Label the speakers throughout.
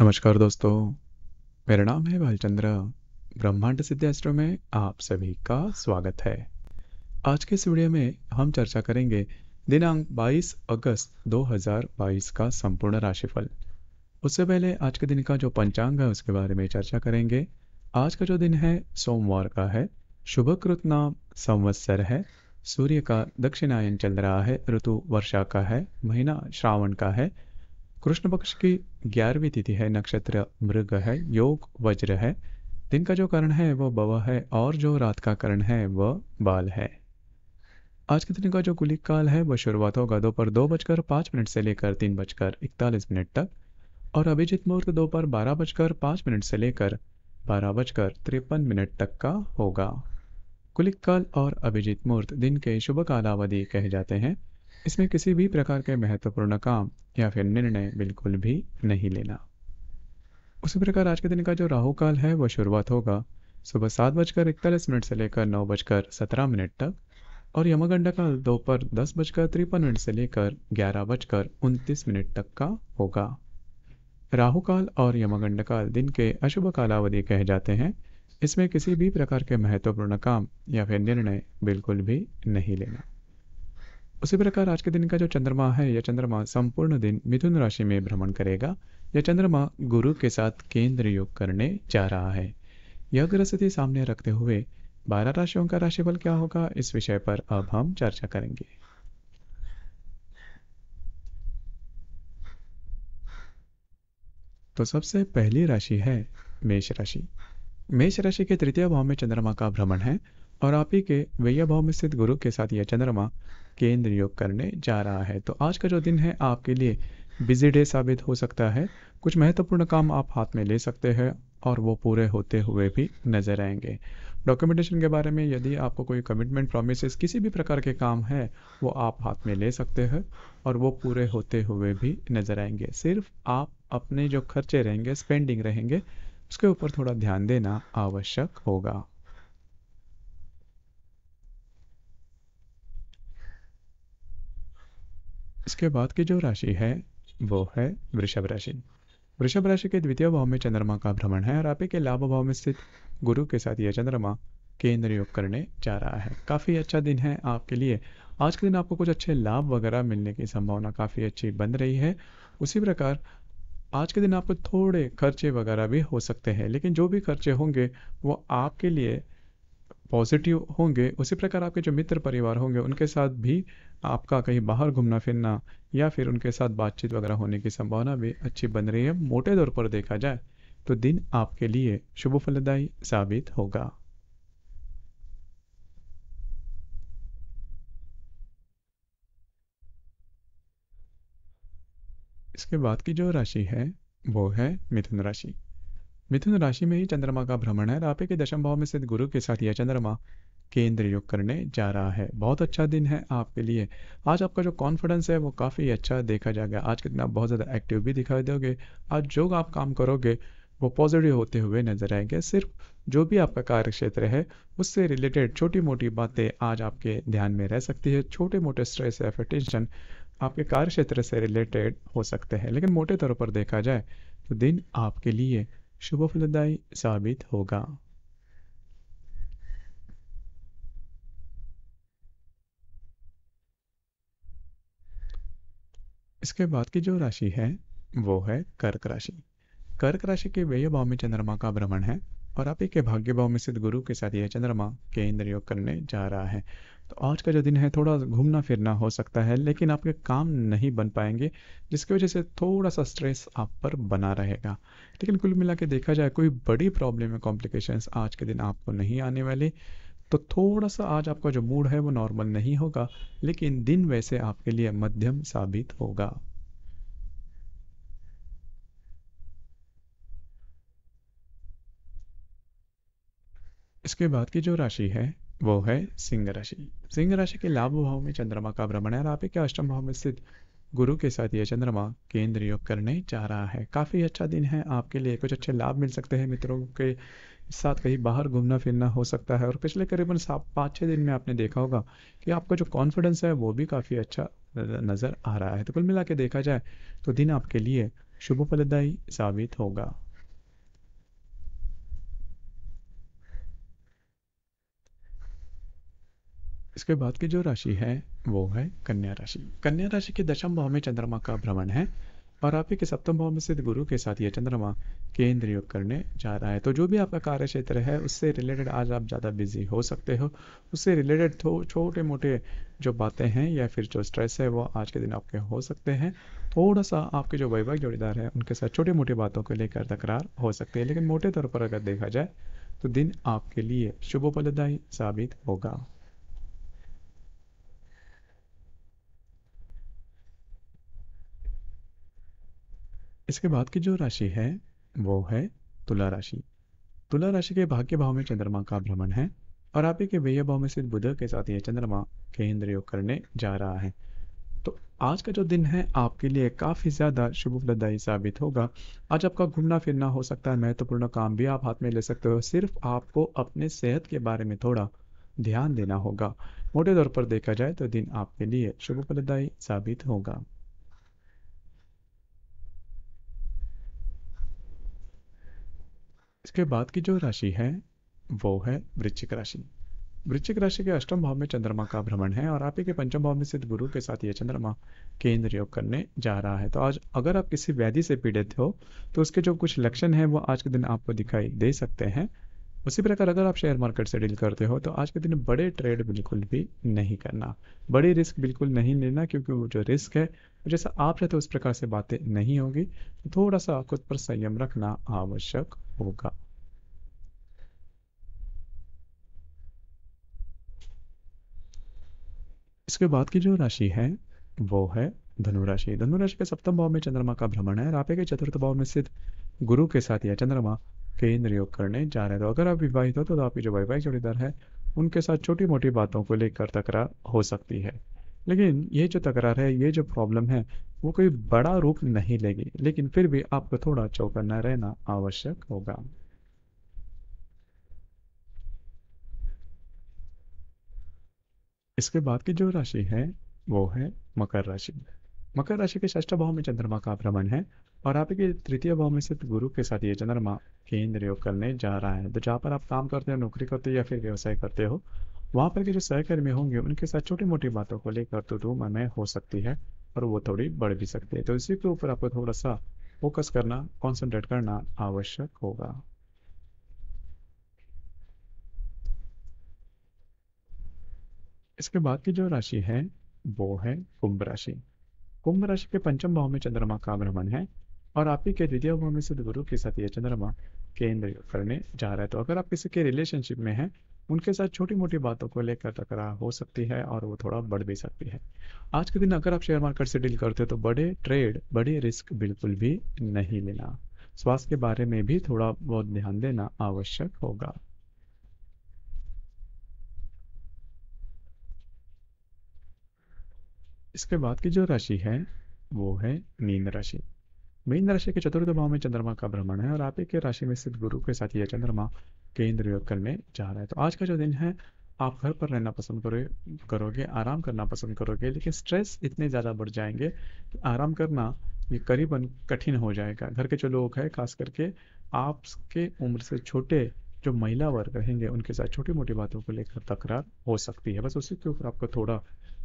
Speaker 1: नमस्कार दोस्तों मेरा नाम है भालचंद्र ब्रह्मांड सिद्ध एस्ट्रो में आप सभी का स्वागत है आज के इस वीडियो में हम चर्चा करेंगे दिनांक 22 अगस्त 2022 का संपूर्ण राशिफल उससे पहले आज के दिन का जो पंचांग है उसके बारे में चर्चा करेंगे आज का जो दिन है सोमवार का है शुभकृत नाम संवत्सर है सूर्य का दक्षिणायन चल रहा है ऋतु वर्षा का है महीना श्रावण का है कृष्ण पक्ष की ग्यारहवीं तिथि है नक्षत्र मृग है योग वज्र है दिन का जो करण है वह बव है और जो रात का करण है वह बाल है आज के दिन का जो कुलिक काल है वह शुरुआत होगा दोपहर दो, बजकर पांच मिनट से लेकर तीन बजकर इकतालीस मिनट तक और अभिजीत मुहूर्त दोपहर बारह बजकर पांच मिनट से लेकर बारह बजकर तिरपन मिनट तक का होगा कुलिक काल और अभिजित मुहूर्त दिन के शुभ कालावधि कहे जाते हैं इसमें किसी भी प्रकार के महत्वपूर्ण काम या फिर निर्णय बिल्कुल भी नहीं लेना उसी प्रकार आज के दिन का जो राहु काल है वह शुरुआत होगा सुबह सात बजकर इकतालीस मिनट से लेकर नौ बजकर सत्रह मिनट तक और यमगंडा काल दोपहर दस बजकर तिरपन मिनट से लेकर ग्यारह बजकर उनतीस मिनट तक का होगा राहु काल और यमगंड काल दिन के अशुभ कालावधि कहे जाते हैं इसमें किसी भी प्रकार के महत्वपूर्ण काम या फिर निर्णय बिल्कुल भी नहीं लेना उसी प्रकार आज के दिन का जो चंद्रमा है यह चंद्रमा संपूर्ण दिन मिथुन राशि में भ्रमण करेगा यह चंद्रमा गुरु के साथ केंद्र योग करने जा रहा है यह ग्रह स्थिति सामने रखते हुए बारह राशियों का राशिफल क्या होगा इस विषय पर अब हम चर्चा करेंगे तो सबसे पहली राशि है मेष राशि मेष राशि के तृतीय भाव में चंद्रमा का भ्रमण है और आप ही के वैया भाव में स्थित गुरु के साथ यह चंद्रमा केंद्र योग करने जा रहा है तो आज का जो दिन है आपके लिए बिजी डे साबित हो सकता है कुछ महत्वपूर्ण काम आप हाथ में ले सकते हैं और वो पूरे होते हुए भी नजर आएंगे डॉक्यूमेंटेशन के बारे में यदि आपको कोई कमिटमेंट प्रोमिस किसी भी प्रकार के काम है वो आप हाथ में ले सकते हैं और वो पूरे होते हुए भी नजर आएंगे सिर्फ आप अपने जो खर्चे रहेंगे स्पेंडिंग रहेंगे उसके ऊपर थोड़ा ध्यान देना आवश्यक होगा इसके बाद की जो राशि है वो है वृषभ राशि वृषभ राशि के द्वितीय भाव में चंद्रमा का भ्रमण है और आप के लाभ भाव में स्थित गुरु के साथ यह चंद्रमा केंद्र योग करने जा रहा है काफ़ी अच्छा दिन है आपके लिए आज के दिन आपको कुछ अच्छे लाभ वगैरह मिलने की संभावना काफ़ी अच्छी बन रही है उसी प्रकार आज के दिन आपको थोड़े खर्चे वगैरह भी हो सकते हैं लेकिन जो भी खर्चे होंगे वो आपके लिए पॉजिटिव होंगे उसी प्रकार आपके जो मित्र परिवार होंगे उनके साथ भी आपका कहीं बाहर घूमना फिरना या फिर उनके साथ बातचीत वगैरह होने की संभावना भी अच्छी बन रही है मोटे तौर पर देखा जाए तो दिन आपके लिए शुभ फलदायी साबित होगा इसके बाद की जो राशि है वो है मिथुन राशि मिथुन राशि में ही चंद्रमा का भ्रमण है रापे के दशम भाव में स्थित गुरु के साथ यह चंद्रमा केंद्र योग करने जा रहा है बहुत अच्छा दिन है आपके लिए आज आपका जो कॉन्फिडेंस है वो काफ़ी अच्छा देखा जाएगा आज के दिन आप बहुत ज़्यादा एक्टिव भी दिखाई दोगे आज जो आप काम करोगे वो पॉजिटिव होते हुए नजर आएंगे सिर्फ जो भी आपका कार्य क्षेत्र है उससे रिलेटेड छोटी मोटी बातें आज आपके ध्यान में रह सकती है छोटे मोटे स्ट्रेस या फिर टेंशन आपके कार्य क्षेत्र से रिलेटेड हो सकते हैं लेकिन मोटे तौर पर देखा जाए तो दिन आपके लिए शुभ फलदायी साबित होगा इसके बाद की जो राशि है वो है कर्क राशि कर्क राशि के व्यय भाव में चंद्रमा का भ्रमण है और आप ही के भाव में सिद्ध गुरु के साथ यह चंद्रमा के इंद्र योग करने जा रहा है तो आज का जो दिन है थोड़ा घूमना फिरना हो सकता है लेकिन आपके काम नहीं बन पाएंगे जिसकी वजह से थोड़ा सा स्ट्रेस आप पर बना रहेगा लेकिन कुल मिला के देखा जाए कोई बड़ी प्रॉब्लम या कॉम्प्लिकेशंस आज के दिन आपको नहीं आने वाली तो थोड़ा सा आज आपका जो मूड है वो नॉर्मल नहीं होगा लेकिन दिन वैसे आपके लिए मध्यम साबित होगा इसके बाद की जो राशि है वो है सिंह राशि सिंह राशि के लाभ भाव में चंद्रमा का भ्रमण है और आप आपके अष्टम भाव में स्थित गुरु के साथ यह चंद्रमा केंद्र योग करने जा रहा है काफ़ी अच्छा दिन है आपके लिए कुछ अच्छे लाभ मिल सकते हैं मित्रों के साथ कहीं बाहर घूमना फिरना हो सकता है और पिछले करीबन सात पाँच छः दिन में आपने देखा होगा कि आपका जो कॉन्फिडेंस है वो भी काफ़ी अच्छा नज़र आ रहा है तो कुल मिला देखा जाए तो दिन आपके लिए शुभ फलदायी साबित होगा इसके बाद की जो राशि है वो है कन्या राशि कन्या राशि के दशम भाव में चंद्रमा का भ्रमण है और आप ही के सप्तम भाव में स्थित गुरु के साथ ये चंद्रमा केंद्र योग करने जा रहा है तो जो भी आपका कार्य क्षेत्र है उससे रिलेटेड आज आप ज़्यादा बिजी हो सकते हो उससे रिलेटेड छोटे मोटे जो बातें हैं या फिर जो स्ट्रेस है वो आज के दिन आपके हो सकते हैं थोड़ा सा आपके जो वैवाहिक जोड़ीदार हैं उनके साथ छोटे मोटी बातों को लेकर तकरार हो सकती है लेकिन मोटे तौर पर अगर देखा जाए तो दिन आपके लिए शुभ फलदायी साबित होगा इसके बाद की जो राशि है वो है तुला राशि तुला राशि के भाग्य भाव में चंद्रमा का भ्रमण है और आप ही के व्यय भाव में स्थित बुध के साथ यह चंद्रमा केंद्र योग करने जा रहा है तो आज का जो दिन है आपके लिए काफ़ी ज़्यादा शुभ फलदायी साबित होगा आज आपका घूमना फिरना हो सकता है महत्वपूर्ण काम भी आप हाथ में ले सकते हो सिर्फ आपको अपने सेहत के बारे में थोड़ा ध्यान देना होगा मोटे तौर पर देखा जाए तो दिन आपके लिए शुभ फलदायी साबित होगा इसके बाद की जो राशि है वो है वृश्चिक राशि वृश्चिक राशि के अष्टम भाव में चंद्रमा का भ्रमण है और आप ही के पंचम भाव में सिद्ध गुरु के साथ ये चंद्रमा केंद्र योग करने जा रहा है तो आज अगर आप किसी व्याधि से पीड़ित हो तो उसके जो कुछ लक्षण हैं वो आज के दिन आपको दिखाई दे सकते हैं उसी प्रकार अगर आप शेयर मार्केट से डील करते हो तो आज के दिन बड़े ट्रेड बिल्कुल भी नहीं करना बड़ी रिस्क बिल्कुल नहीं लेना क्योंकि वो जो रिस्क है जैसा आप चाहते तो उस प्रकार से बातें नहीं होगी तो थोड़ा सा खुद पर संयम रखना आवश्यक होगा इसके बाद की जो राशि है वो है धनुराशि धनुराशि के सप्तम भाव में चंद्रमा का भ्रमण है रापे के चतुर्थ भाव में स्थित गुरु के साथ या चंद्रमा केंद्र योग करने जा रहे तो अगर आप विवाहित हो तो आपकी जो वैवाहिक जोड़ीदार है उनके साथ छोटी मोटी बातों को लेकर तकरार हो सकती है लेकिन ये जो तकरार है ये जो प्रॉब्लम है वो कोई बड़ा रूप नहीं लेगी लेकिन फिर भी आपको थोड़ा चौकन्ना रहना आवश्यक होगा इसके बाद की जो राशि है वो है मकर राशि मकर राशि के ष्ठ भाव में चंद्रमा का भ्रमण है और आपके तृतीय भाव में स्थित गुरु के साथ ये चंद्रमा केंद्र योग करने जा रहा है तो जहाँ पर आप काम करते हो नौकरी करते हो या फिर व्यवसाय करते हो वहां पर के जो सहकर्मी होंगे उनके साथ छोटी मोटी बातों को लेकर तो रूम में हो सकती है और वो थोड़ी बढ़ भी सकती है तो इसी के ऊपर आपको थोड़ा सा फोकस करना कॉन्सेंट्रेट करना आवश्यक होगा इसके बाद की जो राशि है वो है कुंभ राशि कुंभ राशि के पंचम भाव में चंद्रमा का भ्रमण है और ही के द्वितीय भाव में सिद्ध गुरु के साथ यह चंद्रमा केंद्र करने जा रहा है तो अगर आप किसी के रिलेशनशिप में हैं उनके साथ छोटी मोटी बातों को लेकर टकराव हो सकती है और वो थोड़ा बढ़ भी सकती है आज के दिन अगर आप शेयर मार्केट से डील करते हो तो बड़े ट्रेड बड़े रिस्क बिल्कुल भी नहीं लेना स्वास्थ्य के बारे में भी थोड़ा बहुत ध्यान देना आवश्यक होगा इसके बाद की जो राशि है वो है मीन राशि मीन राशि के चतुर्थ भाव में चंद्रमा का भ्रमण है और आप एक राशि में स्थित गुरु के साथ यह चंद्रमा केंद्र करने जा रहा है तो आज का जो दिन है आप घर पर रहना पसंद करो करोगे आराम करना पसंद करोगे लेकिन स्ट्रेस इतने ज़्यादा बढ़ जाएंगे कि आराम करना ये करीबन कठिन हो जाएगा घर के जो लोग हैं खास करके आपके उम्र से छोटे जो महिला वर्ग रहेंगे उनके साथ छोटी मोटी बातों को लेकर तकरार हो सकती है बस उसी के ऊपर आपको थोड़ा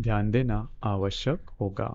Speaker 1: ध्यान देना आवश्यक होगा